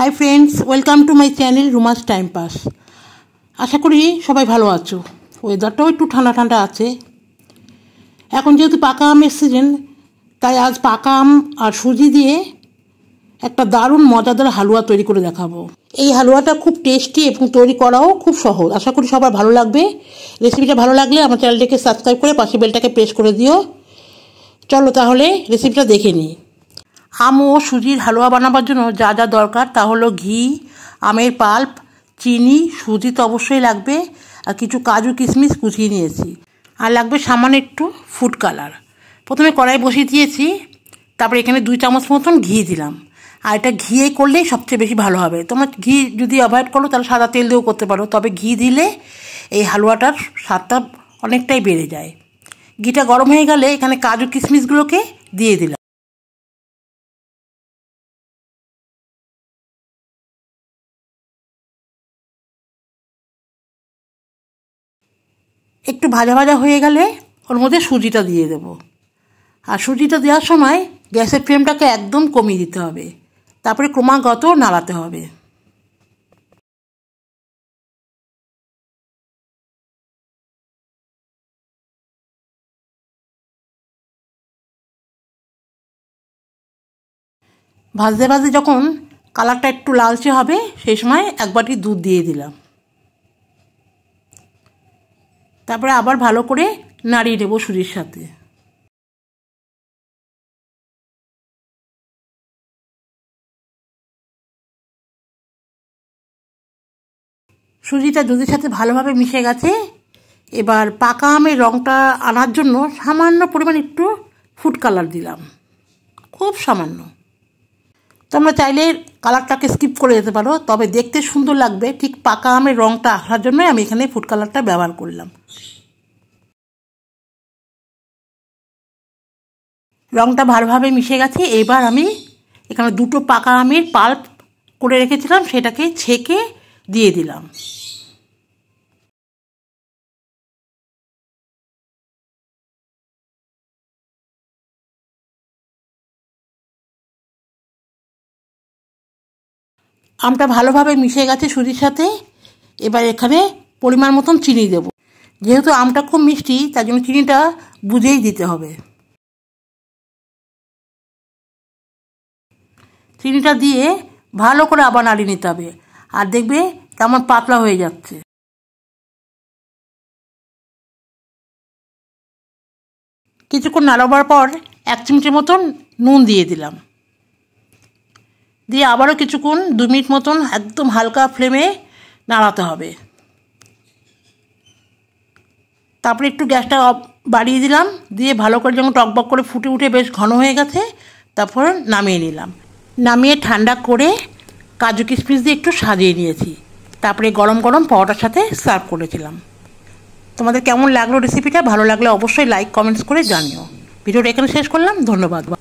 high friends welcome to my channel Ruma's time pass আশা করি সবাই ভালো আছো ওয়েদারটাও একটু ঠান্ডা ঠান্ডা আছে এখন যেহেতু পাকা আমের সিজন তাই আজ পাকা আম আর সুজি দিয়ে একটা দারুণ মজাদার হালুয়া তৈরি করে দেখাবো এই হালুয়াটা খুব টেস্টি এবং তৈরি করাও খুব সহজ আশা করি সবার ভালো লাগবে রেসিপিটা ভালো লাগলে আমার চ্যানেলটাকে সাবস্ক্রাইব করে পাশে বেলটাকে প্রেস করে দিও চলো তাহলে রেসিপিটা দেখে নিই আম ও সুজির হালুয়া বানাবার জন্য যা যা দরকার তা হলো ঘি আমের পাল্প চিনি সুজি তো অবশ্যই লাগবে আর কিছু কাজু কিশমিশ কুচিয়ে নিয়েছি আর লাগবে সামান্য একটু ফুড কালার প্রথমে কড়াই বসিয়ে দিয়েছি তারপরে এখানে দুই চামচ মতন ঘি দিলাম আর এটা ঘিয়ে করলেই সবচেয়ে বেশি ভালো হবে তোমার ঘি যদি অ্যাভয়েড করো তাহলে সাদা তেল দিয়েও করতে পারো তবে ঘি দিলে এই হালুয়াটার স্বাদটা অনেকটাই বেড়ে যায় ঘিটা গরম হয়ে গেলে এখানে কাজু কিশমিশগুলোকে দিয়ে দিলাম একটু ভাজা ভাজা হয়ে গেলে ওর মধ্যে সুজিটা দিয়ে দেব আর সুজিটা দেওয়ার সময় গ্যাসের ফ্লেমটাকে একদম কমিয়ে দিতে হবে তারপরে ক্রমাগত নাড়াতে হবে ভাজতে ভাজতে যখন কালারটা একটু লালচে হবে সেই সময় এক বাটি দুধ দিয়ে দিলাম তারপরে আবার ভালো করে নাড়িয়ে দেবো সুজির সাথে সুজিটা দুধের সাথে ভালোভাবে মিশে গেছে এবার পাকা আমের রঙটা আনার জন্য সামান্য পরিমাণ একটু ফুড কালার দিলাম খুব সামান্য তোমরা চাইলে কালারটাকে স্কিপ করে যেতে পারো তবে দেখতে সুন্দর লাগবে ঠিক পাকা আমের রঙটা আসার জন্যই আমি এখানে ফুড কালারটা ব্যবহার করলাম রঙটা ভালোভাবে মিশে গেছে এবার আমি এখানে দুটো পাকা আমের পাল্প করে রেখেছিলাম সেটাকে ছেঁকে দিয়ে দিলাম আমটা ভালোভাবে মিশে গেছে সুজির সাথে এবার এখানে পরিমাণ মতন চিনি দেব যেহেতু আমটা খুব মিষ্টি তার জন্য চিনিটা বুঝেই দিতে হবে চিনিটা দিয়ে ভালো করে আবার নাড়িয়ে নিতে হবে আর দেখবে কেমন পাতলা হয়ে যাচ্ছে কিছুক্ষণ নাড়াবার পর এক চিমটে মতন নুন দিয়ে দিলাম দিয়ে আবারও কিছুক্ষণ দু মিনিট মতন একদম হালকা ফ্লেমে নাড়াতে হবে তারপরে একটু গ্যাসটা বাড়িয়ে দিলাম দিয়ে ভালো করে যখন টকবক করে ফুটে উঠে বেশ ঘন হয়ে গেছে তারপর নামিয়ে নিলাম নামিয়ে ঠান্ডা করে কাজু কিশমিশ দিয়ে একটু সাজিয়ে নিয়েছি তারপরে গরম গরম পরোটার সাথে সার্ভ করেছিলাম তোমাদের কেমন লাগলো রেসিপিটা ভালো লাগলে অবশ্যই লাইক কমেন্টস করে জানিও ভিডিওটা এখানে শেষ করলাম ধন্যবাদ